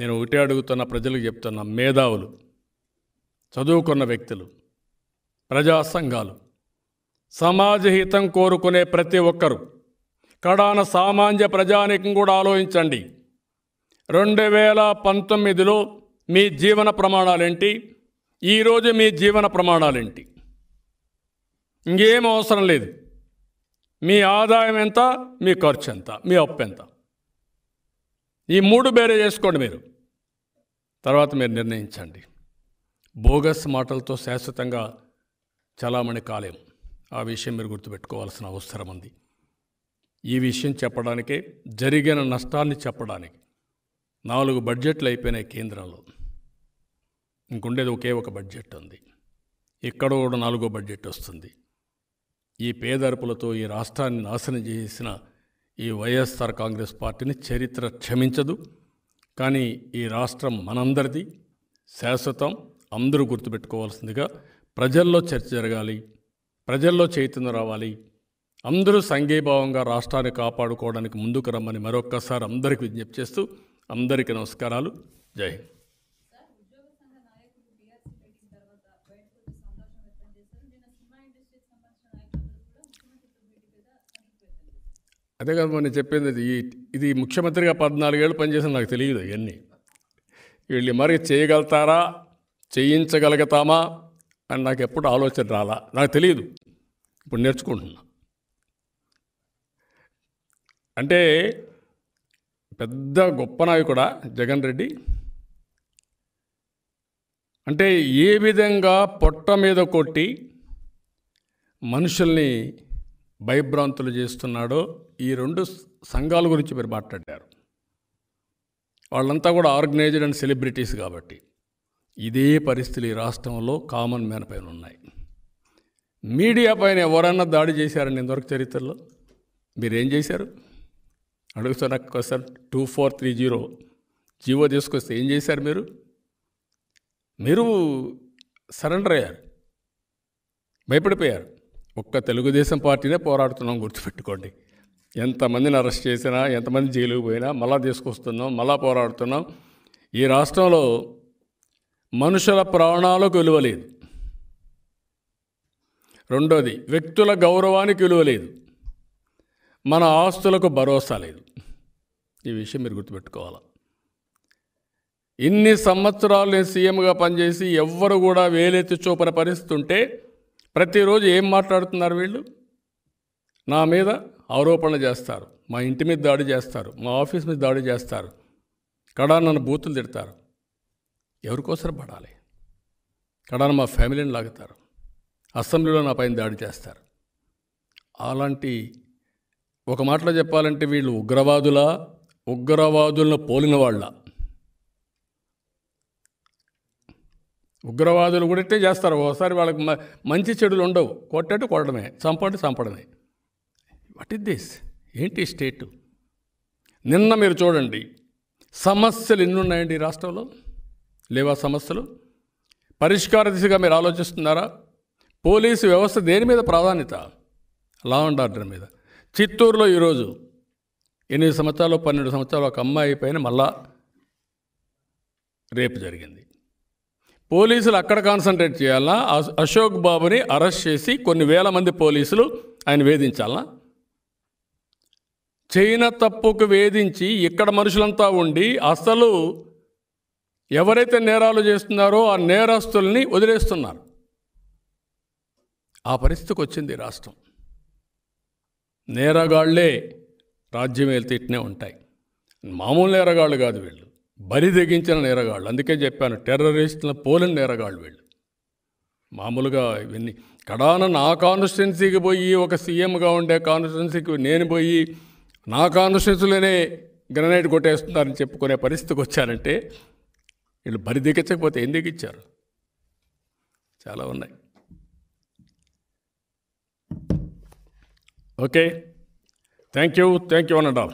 నేను ఒకటే అడుగుతున్న ప్రజలకు చెప్తున్న మేధావులు చదువుకున్న వ్యక్తులు ప్రజా సంఘాలు సమాజహితం కోరుకునే ప్రతి ఒక్కరు కడాన సామాన్య ప్రజానికం కూడా ఆలోచించండి రెండు వేల పంతొమ్మిదిలో మీ జీవన ప్రమాణాలేంటి ఈరోజు మీ జీవన ప్రమాణాలేంటి ఇంకేం అవసరం లేదు మీ ఆదాయం ఎంత మీ ఖర్చు ఎంత మీ అప్పు ఎంత ఈ మూడు బేరే చేసుకోండి మీరు తర్వాత మీరు నిర్ణయించండి బోగస్ మాటలతో శాశ్వతంగా చలామణి కాలేం ఆ విషయం మీరు గుర్తుపెట్టుకోవాల్సిన అవసరం ఉంది ఈ విషయం చెప్పడానికే జరిగిన నష్టాన్ని చెప్పడానికి నాలుగు బడ్జెట్లు అయిపోయినాయి కేంద్రంలో ఇంకుండేది ఒకే ఒక బడ్జెట్ ఉంది ఇక్కడ కూడా నాలుగో బడ్జెట్ వస్తుంది ఈ పేదరుపులతో ఈ రాష్ట్రాన్ని నాశనం చేసిన ఈ వైఎస్ఆర్ కాంగ్రెస్ పార్టీని చరిత్ర క్షమించదు కానీ ఈ రాష్ట్రం మనందరిది శాశ్వతం అందరూ గుర్తుపెట్టుకోవాల్సిందిగా ప్రజల్లో చర్చ జరగాలి ప్రజల్లో చైతన్యం రావాలి అందరూ సంఘీభావంగా రాష్ట్రాన్ని కాపాడుకోవడానికి ముందుకు రమ్మని మరొక్కసారి అందరికి విజ్ఞప్తి చేస్తూ అందరికీ నమస్కారాలు జై హింద్ అదే కాదు మొన్న చెప్పింది ఇది ఇది ముఖ్యమంత్రిగా పద్నాలుగేళ్ళు పనిచేసిన నాకు తెలియదు ఇవన్నీ వీళ్ళు మరి చేయగలుగుతారా చేయించగలుగుతామా అని నాకు ఎప్పుడు ఆలోచన రాలా నాకు తెలియదు ఇప్పుడు నేర్చుకుంటున్నా అంటే పెద్ద గొప్ప నాయకుడ జగన్ రెడ్డి అంటే ఏ విధంగా పొట్ట మీద కొట్టి మనుషుల్ని భయభ్రాంతులు చేస్తున్నాడో ఈ రెండు సంఘాల గురించి మీరు మాట్లాడారు వాళ్ళంతా కూడా ఆర్గనైజ్డ్ అండ్ సెలబ్రిటీస్ కాబట్టి ఇదే పరిస్థితులు ఈ రాష్ట్రంలో కామన్ మ్యాన్ పైన ఉన్నాయి మీడియా పైన ఎవరన్నా దాడి చేశారని ఇంతవరకు చరిత్రలో మీరేం చేశారు అడుగుతున్న question two four three zero GO తీసుకొస్తే ఏం చేశారు మీరు మీరు సరెండర్ అయ్యారు భయపడిపోయారు ఒక్క తెలుగుదేశం పార్టీనే పోరాడుతున్నాం గుర్తుపెట్టుకోండి ఎంతమందిని అరెస్ట్ చేసినా ఎంతమంది జైలుకు పోయినా మళ్ళా తీసుకొస్తున్నాం మళ్ళా పోరాడుతున్నాం ఈ రాష్ట్రంలో మనుషుల ప్రాణాలకు విలువలేదు రెండోది వ్యక్తుల గౌరవానికి విలువలేదు మన ఆస్తులకు భరోసా లేదు ఈ విషయం మీరు గుర్తుపెట్టుకోవాలి ఇన్ని సంవత్సరాలు నేను సీఎంగా పనిచేసి ఎవ్వరు కూడా వేలెత్తి చూపని పరిస్థితి ఉంటే ప్రతిరోజు ఏం మాట్లాడుతున్నారు వీళ్ళు నా మీద ఆరోపణలు చేస్తారు మా ఇంటి మీద దాడి చేస్తారు మా ఆఫీస్ మీద దాడి చేస్తారు కడా నన్ను బూతులు తిడతారు ఎవరికోసం పడాలి కడాన మా ఫ్యామిలీని లాగుతారు అసెంబ్లీలో నా పైన దాడి చేస్తారు అలాంటి ఒక మాటలో చెప్పాలంటే వీళ్ళు ఉగ్రవాదుల ఉగ్రవాదులను పోలిన వాళ్ళ ఉగ్రవాదులు కూడా చేస్తారు ఒకసారి వాళ్ళకి మంచి చెడులు ఉండవు కొట్టంటే కొట్టడమే చంపంటే చంపడమే వాట్ ఇస్ దిస్ ఏంటి స్టేట్ నిన్న మీరు చూడండి సమస్యలు ఎన్ని ఈ రాష్ట్రంలో లేవా సమస్యలు పరిష్కార దిశగా మీరు ఆలోచిస్తున్నారా పోలీసు వ్యవస్థ దేని మీద ప్రాధాన్యత లా అండ్ ఆర్డర్ మీద చిత్తూరులో ఈరోజు ఎనిమిది సంవత్సరాలు పన్నెండు సంవత్సరాలు ఒక అమ్మాయి పైన మళ్ళా రేపు జరిగింది పోలీసులు అక్కడ కాన్సన్ట్రేట్ చేయాలా అశోక్ బాబుని అరెస్ట్ చేసి కొన్ని వేల మంది పోలీసులు ఆయన వేధించాలా చైనా తప్పుకు వేధించి ఇక్కడ మనుషులంతా ఉండి అసలు ఎవరైతే నేరాలు చేస్తున్నారో ఆ నేరస్తుల్ని వదిలేస్తున్నారు ఆ పరిస్థితికి వచ్చింది రాష్ట్రం నేరగాళ్లే రాజ్యం వెళ్తే ఇట్నే ఉంటాయి మామూలు నేరగాళ్ళు కాదు వీళ్ళు బరి తెగించిన నేరగాళ్ళు అందుకే చెప్పాను టెర్రరిస్టుల పోలిన నేరగాళ్ళు వీళ్ళు మామూలుగా ఇవన్నీ కడాన నా కాన్స్టిట్యున్సీకి పోయి ఒక సీఎంగా ఉండే కాన్స్టిట్యున్సీకి నేను పోయి నా కాన్స్టిట్యున్సీలోనే గ్రనైట్ కొట్టేస్తున్నారని చెప్పుకునే పరిస్థితికి వచ్చారంటే వీళ్ళు బరి దిగించకపోతే ఏం దిగించారు చాలా ఉన్నాయి okay thank you thank you అన్నడా